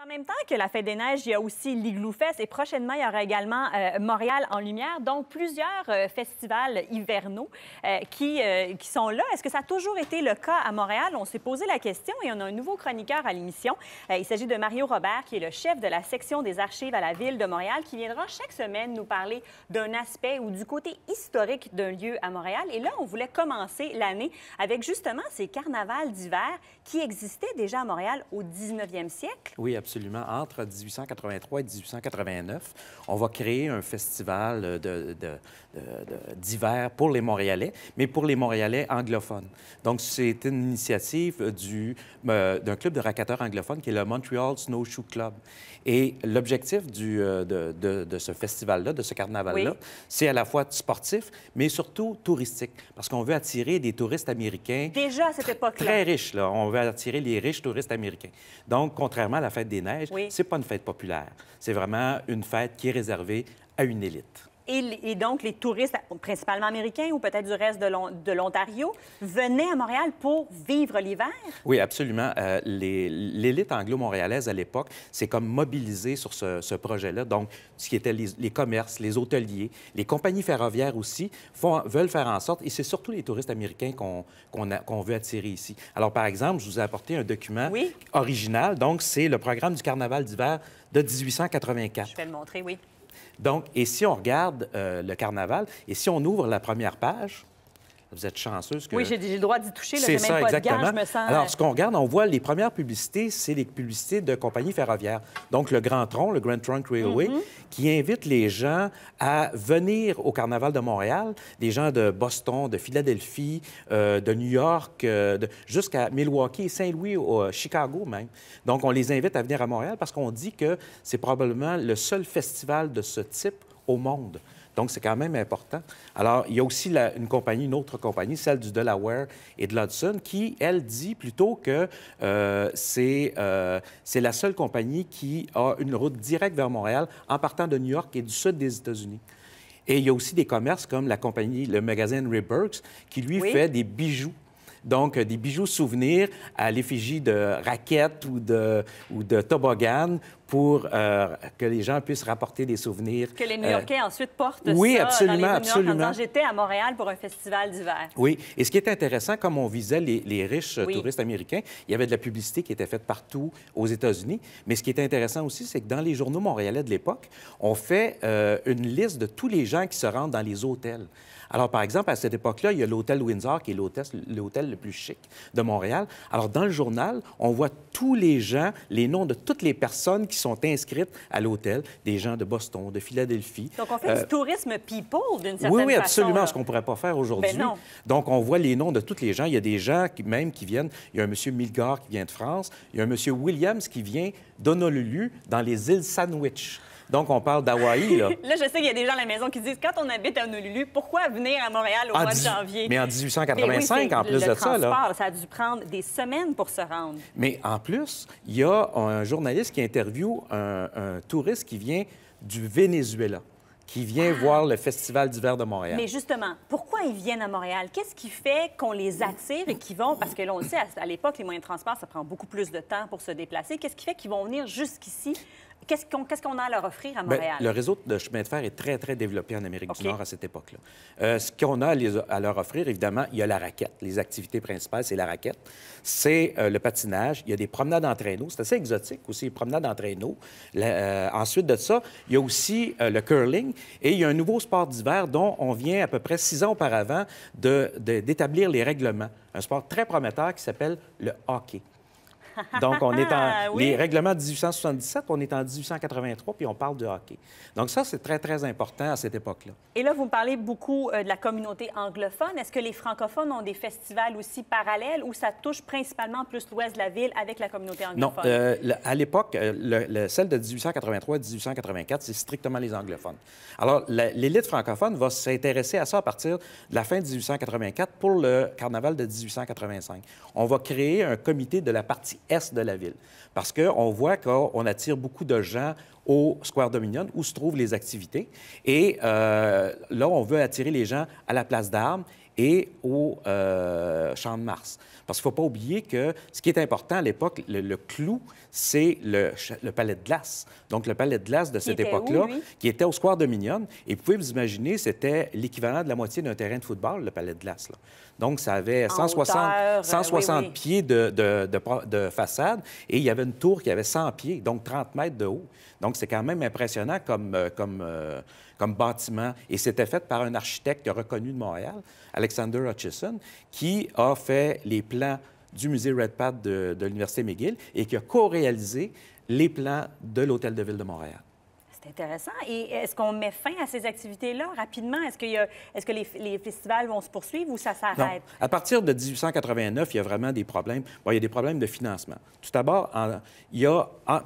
En même temps que la Fête des Neiges, il y a aussi Fest et prochainement, il y aura également euh, Montréal en lumière, donc plusieurs euh, festivals hivernaux euh, qui, qui sont là. Est-ce que ça a toujours été le cas à Montréal? On s'est posé la question et on a un nouveau chroniqueur à l'émission. il s'agit de Mario Robert, qui est le chef de la section des archives à la Ville de Montréal, qui viendra chaque semaine nous parler d'un aspect ou du côté historique d'un lieu à Montréal. Et là, on voulait commencer l'année avec justement ces carnavals d'hiver qui existaient déjà à Montréal au 19e siècle. Oui, absolument absolument entre 1883 et 1889. On va créer un festival d'hiver pour les Montréalais, mais pour les Montréalais anglophones. Donc, c'est une initiative du, euh, d'un club de racketeurs anglophones qui est le Montreal Snowshoe Club. Et l'objectif du, euh, de, ce festival-là, de ce carnaval-là, c'est à la fois sportif, mais surtout touristique, parce qu'on veut attirer des touristes américains. Déjà à cette époque-là. Très riches, là. On veut attirer les riches touristes américains. Donc, contrairement à la fête des c'est pas une fête populaire. C'est vraiment une fête qui est réservée à une élite et, donc les touristes, principalement américains ou peut-être du reste de l'Ontario, venaient à Montréal pour vivre l'hiver? Oui, absolument. Euh, l'élite anglo-montréalaise à l'époque s'est comme mobilisée sur ce, projet-là. Donc, ce qui était les, commerces, les hôteliers, les compagnies ferroviaires aussi font, veulent faire en sorte, et c'est surtout les touristes américains qu'on veut attirer ici. Alors, par exemple, je vous ai apporté un document oui? original. Donc, c'est le programme du carnaval d'hiver de 1884. Je vais le montrer, oui. Donc, et si on regarde euh, le carnaval, et si on ouvre la première page, vous êtes chanceuse Oui, j'ai le droit d'y toucher. C'est ça, pas je me sens... Alors, euh, ce qu'on regarde, on voit les premières publicités, c'est les publicités de compagnies ferroviaires. Donc, le Grand Tronc, le Grand Trunk Railway, mhm. qui invite les gens à venir au Carnaval de Montréal, des gens de Boston, de Philadelphie, euh, de New York, euh, jusqu'à Milwaukee, Saint-Louis, Chicago même. Donc, on les invite à venir à Montréal parce qu'on dit que c'est probablement le seul festival de ce type au monde. Donc, c'est quand même important. Alors, il y a aussi une compagnie, une autre compagnie, celle du Delaware et de l'Hudson, qui, elle, dit plutôt que euh, euh, c'est la seule compagnie qui a une route directe vers Montréal en partant de New York et du sud des États-Unis. Et il y a aussi des commerces comme la compagnie, le magasin Reburks, qui lui fait des bijoux donc, euh, des bijoux souvenirs à l'effigie de raquettes ou de, ou de toboggan pour euh, que les gens puissent rapporter des souvenirs. Que les euh, New-Yorkais ensuite portent oui, ça absolument, dans les absolument. J'étais à Montréal pour un festival d'hiver. Oui, et ce qui est intéressant, comme on visait les, riches euh, touristes américains, il y avait de la publicité qui était faite partout aux États-Unis. Mais ce qui est intéressant aussi, c'est que dans les journaux montréalais de l'époque, on fait une liste de tous les gens qui se rendent dans les hôtels. Alors, par exemple, à cette époque-là, il y a l'hôtel Windsor, qui est l'hôtel le plus chic de Montréal. Alors, dans le journal, on voit tous les gens, les noms de toutes les personnes qui qui sont inscrites à l'hôtel, des gens de Boston, de Philadelphie. Donc, on fait du euh, tourisme people, d'une certaine façon. Oui, oui, absolument, ce qu'on ne pourrait pas faire ben aujourd'hui. Donc, on voit les noms de toutes les gens. Il y a des gens qui, même qui viennent. Il y a un monsieur Milgar qui vient de France. Il y a un monsieur Williams qui vient d'Honolulu, dans les îles Sandwich. Donc, on parle d'Hawaï, là. là, je sais qu'il y a des gens à la maison qui disent, quand on habite à Honolulu, pourquoi venir à Montréal au ah, mois de janvier? Mais en 1885, en plus de ça, là. ça a dû prendre des semaines pour se rendre. Mais en plus, il y a un journaliste qui interviewe un, touriste qui vient du Venezuela qui vient ah! voir le Festival d'hiver de Montréal. Mais justement, pourquoi ils viennent à Montréal? Qu'est-ce qui fait qu'on les attire et qu'ils vont... Parce que là, on sait, à l'époque, les moyens de transport, ça prend beaucoup plus de temps pour se déplacer. Qu'est-ce qui fait qu'ils vont venir jusqu'ici Qu'est-ce qu'on a à leur offrir à ben, Montréal? le réseau de chemin de fer est très, très développé en Amérique du Nord à cette époque-là. Euh, ce qu'on a à leur offrir, évidemment, il y a la raquette. Les activités principales, c'est la raquette. C'est euh, le patinage. Il y a des promenades en traîneau. C'est assez exotique aussi, les promenades en traîneau. Euh, ensuite de ça, il y a aussi le curling. Et il y a un nouveau sport d'hiver dont on vient à peu près six ans auparavant d'établir les règlements. Un sport très prometteur qui s'appelle le hockey. Donc, on est en. Ah, les règlements de 1877, on est en 1883, puis on parle de hockey. Donc, ça, c'est très, très important à cette époque-là. Et là, vous parlez beaucoup euh, de la communauté anglophone. Est-ce que les francophones ont des festivals aussi parallèles ou ça touche principalement plus l'ouest de la ville avec la communauté anglophone? Non. Euh, à l'époque, euh, celle de 1883 et 1884, c'est strictement les anglophones. Alors, l'élite francophone va s'intéresser à ça à partir de la fin 1884 pour le carnaval de 1885. On va créer un comité de la partie est de la ville. Parce qu'on voit qu'on attire beaucoup de gens au Square Dominion, où se trouvent les activités. Et euh, là, on veut attirer les gens à la place d'armes et au euh, Champ de Mars. Parce qu'il ne faut pas oublier que ce qui est important à l'époque, le, clou, c'est le, le, palais de glace. Donc, le palais de glace de cette époque-là, qui était au Square de Mignonne Et vous pouvez vous imaginer, c'était l'équivalent de la moitié d'un terrain de football, le palais de glace. Donc, ça avait 160, 160 euh, pieds de, de, de, façade et il y avait une tour qui avait 100 pieds, donc 30 mètres de haut. Donc, c'est quand même impressionnant comme, euh, comme comme bâtiment. Et c'était fait par un architecte reconnu de Montréal, Alexander Hutchison, qui a fait les plans du musée Redpath de, de l'Université McGill et qui a co-réalisé les plans de l'Hôtel de Ville de Montréal intéressant. Et est-ce qu'on met fin à ces activités-là rapidement? Est-ce, est que les, festivals vont se poursuivre ou ça s'arrête? À partir de 1889, il y a vraiment des problèmes. il y a des problèmes de financement. Tout d'abord,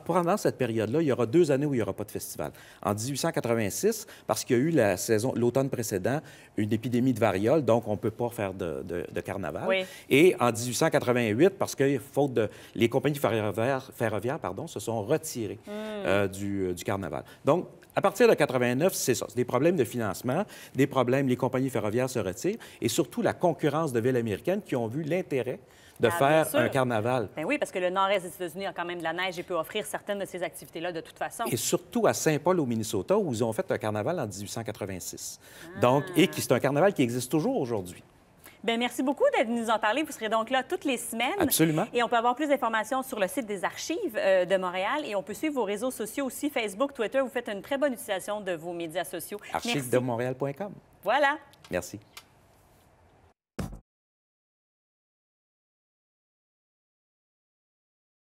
pendant cette période-là, il y aura deux années où il n'y aura pas de festival. En 1886, parce qu'il y a eu la saison, l'automne précédent, une épidémie de variole, donc on ne peut pas faire de, carnaval. Et en 1888, parce que faute de... les compagnies ferroviaires, pardon, se sont retirées hmm. euh, du, du carnaval. Donc, donc, à partir de 89, c'est ça. Des problèmes de financement, des problèmes, les compagnies ferroviaires se retirent et surtout la concurrence de villes américaines qui ont vu l'intérêt de ah, faire un carnaval. Bien oui, parce que le nord-est des États-Unis a quand même de la neige et peut offrir certaines de ces activités-là de toute façon. Et surtout à Saint-Paul, au Minnesota, où ils ont fait un carnaval en 1886. Ah. Donc, et c'est un carnaval qui existe toujours aujourd'hui. Ben, merci beaucoup d'être nous en parler. Vous serez donc là toutes les semaines. Absolument. Et on peut avoir plus d'informations sur le site des archives euh, de Montréal et on peut suivre vos réseaux sociaux aussi, Facebook, Twitter. Vous faites une très bonne utilisation de vos médias sociaux. Archivesdemontréal.com. Voilà. Merci.